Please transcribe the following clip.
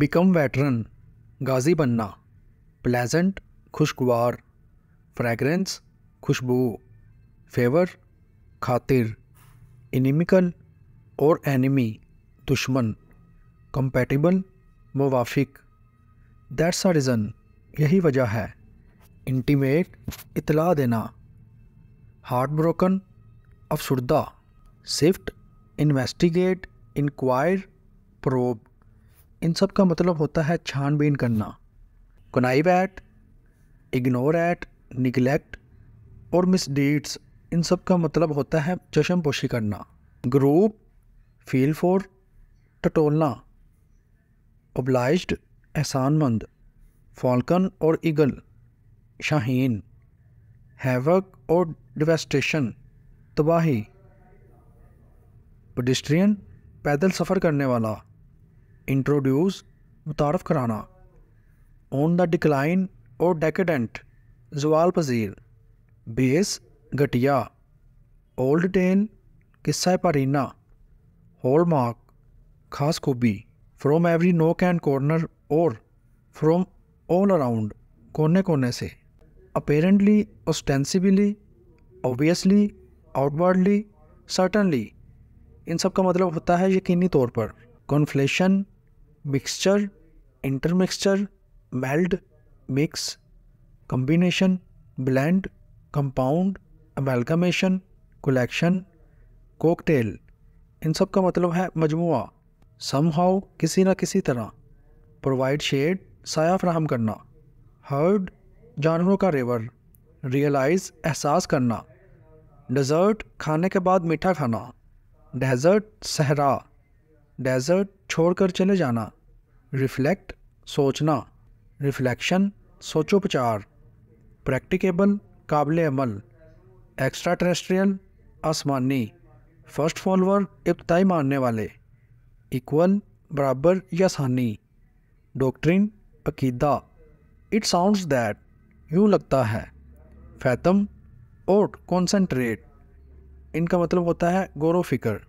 become veteran गाजी बनना pleasant खुशगवार फ्रैगरेंस खुशबू फेवर खातिर इनिमिकल और एनिमी दुश्मन कंपेटिबल मुवाफिक दैट्स आ रीज़न यही वजह है इंटीमेट इतला देना हार्ट ब्रोकन अफसुदा सिफ्ट इन्वेस्टिगेट इंक्वायर प्रोब इन सब का मतलब होता है छानबीन करना connive at ignore at neglect और मिसडीड्स इन सब का मतलब होता है चशमपोशी करना ग्रुप फील फॉर टटोलना ओब्लाइज एहसानमंद फॉल्कन और ईगल शाहीन हैवक और डिवेस्टेशन तबाही पडिस्ट्रियन पैदल सफ़र करने वाला इंट्रोड्यूस मुतारफ़ कराना ऑन द डिक्लाइन और डेकेडेंट जवाल पजीर बेस घटिया ओल्ड टेन किस्सा पारीना मार्क खास खूबी from every nook and corner और फ्रॉम ऑल अराउंड कोने कोने से apparently ostensibly obviously outwardly certainly इन सब का मतलब होता है यकीनी तौर पर conflation mixture intermixture meld mix combination blend compound amalgamation collection cocktail इन सब का मतलब है मजमुआ सम हाउ किसी न किसी तरह प्रोवाइड शेड साया फ्राहम करना हर्ड जानवरों का रेवर रियलाइज एहसास करना डेजर्ट खाने के बाद मीठा खाना डेजर्ट सहरा डेजर्ट छोड़कर चले जाना रिफ्लेक्ट सोचना रिफ्लेक्शन सोचोपचार प्रैक्टिकेबल काबिल अमल एक्स्ट्रा टेरेस्ट्रियल आसमानी फर्स्ट फॉलोअर इब्तदाई मानने वाले इक्वल बराबर या सानी डॉक्ट्रिन अकीदा इट साउंड्स दैट यू लगता है फैतम और कॉन्सेंट्रेट इनका मतलब होता है गौर फिक्र